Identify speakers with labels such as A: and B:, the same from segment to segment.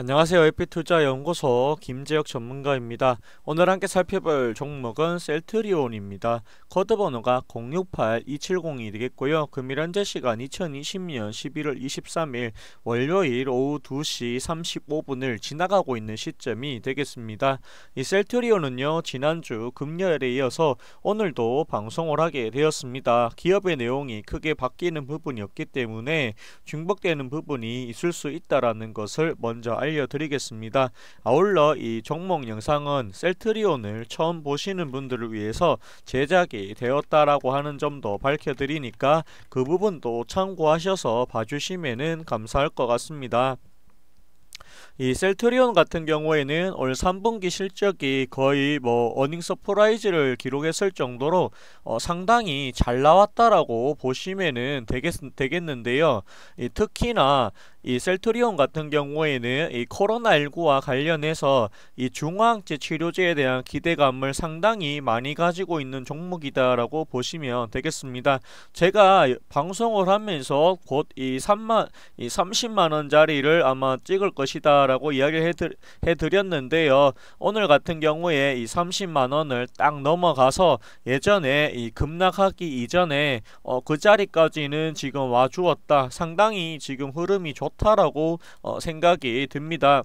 A: 안녕하세요. 에피투자연구소 김재혁 전문가입니다. 오늘 함께 살펴볼 종목은 셀트리온입니다. 코드 번호가 068270이 되겠고요. 금일 현재 시간 2020년 11월 23일 월요일 오후 2시 35분을 지나가고 있는 시점이 되겠습니다. 이 셀트리온은요. 지난주 금요일에 이어서 오늘도 방송을 하게 되었습니다. 기업의 내용이 크게 바뀌는 부분이 없기 때문에 중복되는 부분이 있을 수있다라 것을 먼저 알 알려드리겠습니다. 아울러 이 종목 영상은 셀트리온을 처음 보시는 분들을 위해서 제작이 되었다라고 하는 점도 밝혀드리니까 그 부분도 참고하셔서 봐주시면 감사할 것 같습니다. 이 셀트리온 같은 경우에는 올 3분기 실적이 거의 뭐 어닝 서프라이즈를 기록했을 정도로 어 상당히 잘 나왔다라고 보시면은 되겠, 는데요 특히나 이 셀트리온 같은 경우에는 이 코로나19와 관련해서 이 중화항체 치료제에 대한 기대감을 상당히 많이 가지고 있는 종목이다라고 보시면 되겠습니다. 제가 방송을 하면서 곧 이 3만 이 30만 원짜리를 아마 찍을 것이다라고 이야기를 해드, 해드렸는데요. 오늘 같은 경우에 이 30만 원을 딱 넘어가서 예전에 이 급락하기 이전에 어, 그 자리까지는 지금 와주었다. 상당히 지금 흐름이 좋다. 좋다라고 어, 생각이 듭니다.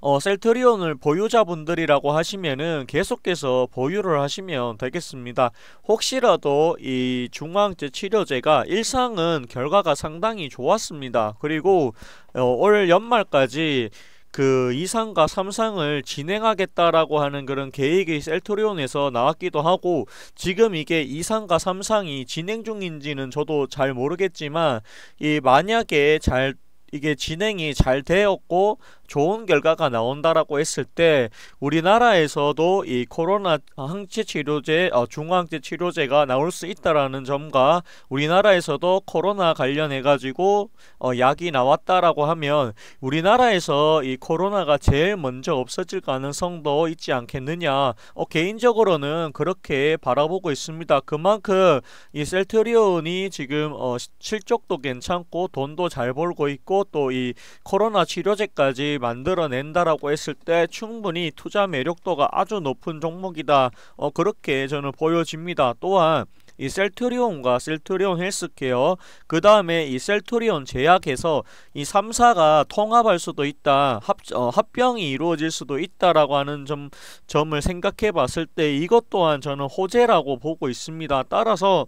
A: 어, 셀트리온을 보유자분들이라고 하시면은 계속해서 보유를 하시면 되겠습니다. 혹시라도 이 중앙제 치료제가 일상은 결과가 상당히 좋았습니다. 그리고 어, 올 연말까지 그 2상과 3상을 진행하겠다라고 하는 그런 계획이 셀토리온에서 나왔기도 하고 지금 이게 2상과 3상이 진행 중인지는 저도 잘 모르겠지만 이 만약에 잘 이게 진행이 잘 되었고 좋은 결과가 나온다라고 했을 때 우리나라에서도 이 코로나 항체 치료제 어, 중화항체 치료제가 나올 수 있다라는 점과 우리나라에서도 코로나 관련해 가지고 어, 약이 나왔다라고 하면 우리나라에서 이 코로나가 제일 먼저 없어질 가능성도 있지 않겠느냐 어, 개인적으로는 그렇게 바라보고 있습니다 그만큼 이 셀트리온이 지금 어, 실적도 괜찮고 돈도 잘 벌고 있고 또이 코로나 치료제까지 만들어낸다라고 했을 때 충분히 투자 매력도가 아주 높은 종목이다. 어, 그렇게 저는 보여집니다. 또한 이 셀트리온과 셀트리온 헬스케어 그 다음에 이 셀트리온 제약에서 이 3사가 통합할 수도 있다 합, 어, 합병이 이루어질 수도 있다라고 하는 점, 점을 생각해 봤을 때 이것 또한 저는 호재라고 보고 있습니다 따라서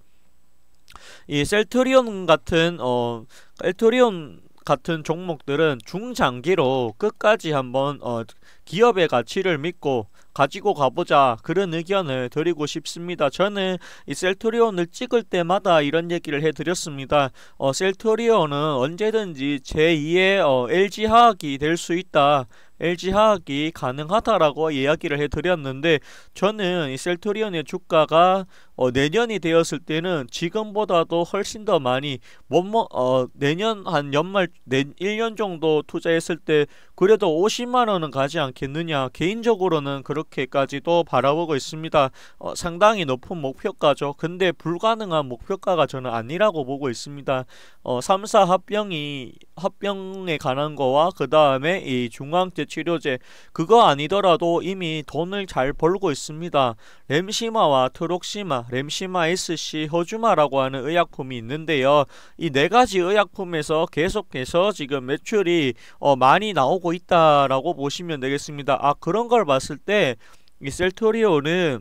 A: 이 셀트리온 같은 어 셀트리온 같은 종목들은 중장기로 끝까지 한번 어, 기업의 가치를 믿고 가지고 가보자 그런 의견을 드리고 싶습니다. 저는 이 셀토리온을 찍을 때마다 이런 얘기를 해드렸습니다. 어, 셀토리온은 언제든지 제2의 어, LG화학이 될 수 있다. LG화학이 가능하다라고 이야기를 해드렸는데 저는 이 셀토리온의 주가가 어, 내년이 되었을 때는 지금보다도 훨씬 더 많이 못먹 어, 내년 한 연말 내, 1년 정도 투자했을 때 그래도 50만 원은 가지 않겠 않겠느냐 개인적으로는 그렇게까지도 바라보고 있습니다. 어, 상당히 높은 목표가죠. 근데 불가능한 목표가가 저는 아니라고 보고 있습니다. 어, 3사 합병이 합병에 관한 거와 그 다음에 이 중앙제 치료제 그거 아니더라도 이미 돈을 잘 벌고 있습니다. 램시마와 트록시마, 램시마 SC, 허주마라고 하는 의약품이 있는데요. 이 네 가지 의약품에서 계속해서 지금 매출이 어, 많이 나오고 있다라고 보시면 되겠습니다. 있습니다. 아 그런 걸 봤을 때 이 셀토리오는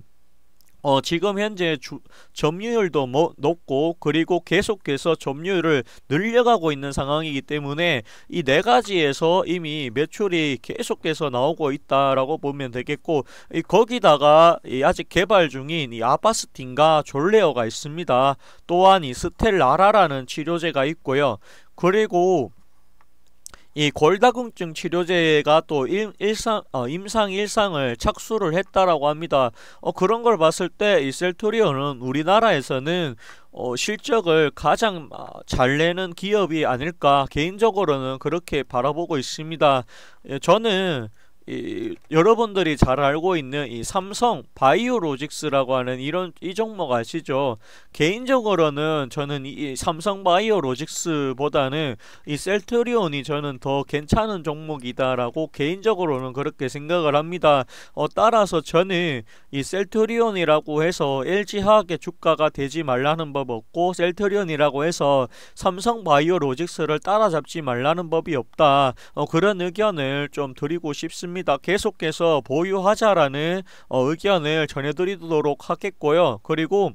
A: 어, 지금 현재 주, 점유율도 뭐, 높고 그리고 계속해서 점유율을 늘려가고 있는 상황이기 때문에 이 네 가지에서 이미 매출이 계속해서 나오고 있다라고 보면 되겠고 이 거기다가 이 아직 개발 중인 이 아바스틴과 졸레어가 있습니다. 또한 이 스텔라라라는 치료제가 있고요. 그리고 이 골다공증 치료제가 또 일, 상 어, 임상 일상을 착수를 했다라고 합니다. 어, 그런 걸 봤을 때 이 셀토리온은 우리나라에서는 어, 실적을 가장 어, 잘 내는 기업이 아닐까 개인적으로는 그렇게 바라보고 있습니다. 예, 저는 이, 여러분들이 잘 알고 있는 이 삼성 바이오로직스라고 하는 이런 이 종목 아시죠? 개인적으로는 저는 이 삼성 바이오로직스보다는 이 셀트리온이 저는 더 괜찮은 종목이다라고 개인적으로는 그렇게 생각을 합니다. 어, 따라서 저는 이 셀트리온이라고 해서 LG 화학의 주가가 되지 말라는 법 없고 셀트리온이라고 해서 삼성 바이오로직스를 따라잡지 말라는 법이 없다. 어, 그런 의견을 좀 드리고 싶습니다. 합니다. 계속해서 보유하자라는 어, 의견을 전해드리도록 하겠고요. 그리고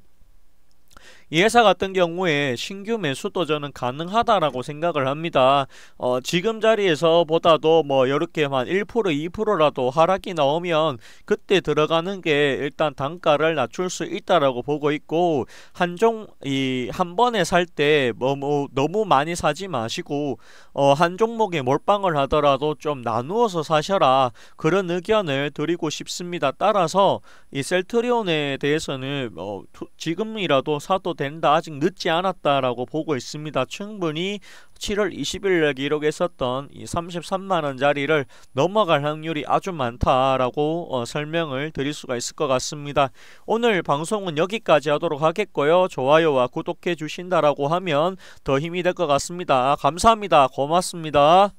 A: 예사 같은 경우에 신규 매수도 저는 가능하다라고 생각을 합니다. 어, 지금 자리에서보다도 뭐 이렇게 한 1% 2%라도 하락이 나오면 그때 들어가는 게 일단 단가를 낮출 수 있다라고 보고 있고 한종 이 한 번에 살때 너무 너무 많이 사지 마시고 어, 한 종목에 몰빵을 하더라도 좀 나누어서 사셔라 그런 의견을 드리고 싶습니다. 따라서 이 셀트리온에 대해서는 어, 뭐 투, 지금이라도 사도 된다. 아직 늦지 않았다라고 보고 있습니다. 충분히 7월 20일에 기록했었던 이 33만원짜리를 넘어갈 확률이 아주 많다라고 어, 설명을 드릴 수가 있을 것 같습니다. 오늘 방송은 여기까지 하도록 하겠고요. 좋아요와 구독해 주신다라고 하면 더 힘이 될 것 같습니다. 감사합니다. 고맙습니다.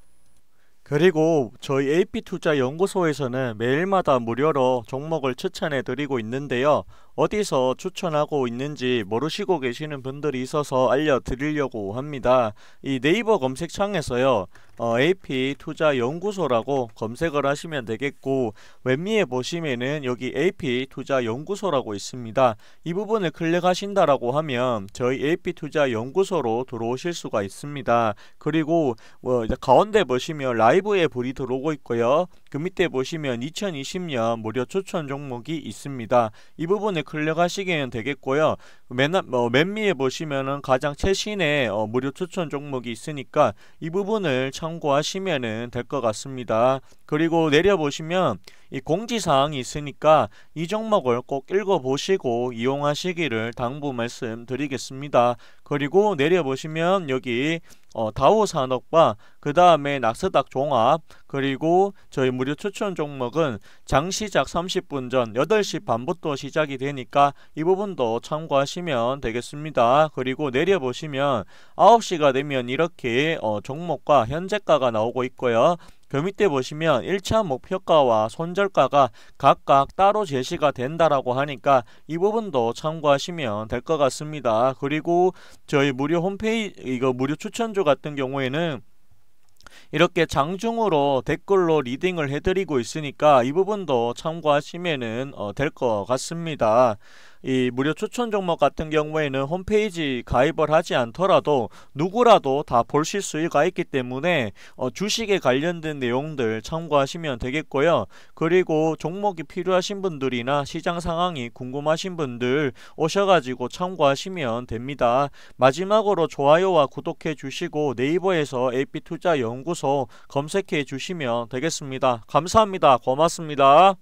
A: 그리고 저희 AP투자연구소에서는 매일마다 무료로 종목을 추천해 드리고 있는데요. 어디서 추천하고 있는지 모르시고 계시는 분들이 있어서 알려드리려고 합니다. 이 네이버 검색창에서요. 어, AP 투자 연구소라고 검색을 하시면 되겠고 웹미에 보시면은 여기 AP 투자 연구소라고 있습니다. 이 부분을 클릭하신다라고 하면 저희 AP 투자 연구소로 들어오실 수가 있습니다. 그리고 어, 가운데 보시면 라이브에 불이 들어오고 있고요. 그 밑에 보시면 2020년 무료 추천 종목이 있습니다. 이 부분을 클릭하시면 되겠고요. 맨, 뭐맨미에 보시면은 가장 최신의 어, 무료 추천 종목이 있으니까 이 부분을 참고하시면 될 것 같습니다. 그리고 내려보시면 이 공지사항이 있으니까 이 종목을 꼭 읽어보시고 이용하시기를 당부 말씀드리겠습니다. 그리고 내려보시면 여기 어, 다우 산업과 그 다음에 낙스닥 종합 그리고 저희 무료 추천 종목은 장 시작 30분 전 8시 반부터 시작이 되니까 이 부분도 참고하시면 되겠습니다. 그리고 내려보시면 9시가 되면 이렇게 어, 종목과 현재가가 나오고 있고요. 그 밑에 보시면 1차 목표가와 손절가가 각각 따로 제시가 된다라고 하니까 이 부분도 참고하시면 될 것 같습니다. 그리고 저희 무료 홈페이지 이거 무료 추천주 같은 경우에는 이렇게 장중으로 댓글로 리딩을 해드리고 있으니까 이 부분도 참고하시면 어, 될것 같습니다. 이 무료 추천 종목 같은 경우에는 홈페이지 가입을 하지 않더라도 누구라도 다 보실 수가 있기 때문에 어, 주식에 관련된 내용들 참고하시면 되겠고요. 그리고 종목이 필요하신 분들이나 시장 상황이 궁금하신 분들 오셔가지고 참고하시면 됩니다. 마지막으로 좋아요와 구독해 주시고 네이버에서 AP투자 영 연구소 검색해 주시면 되겠습니다. 감사합니다. 고맙습니다.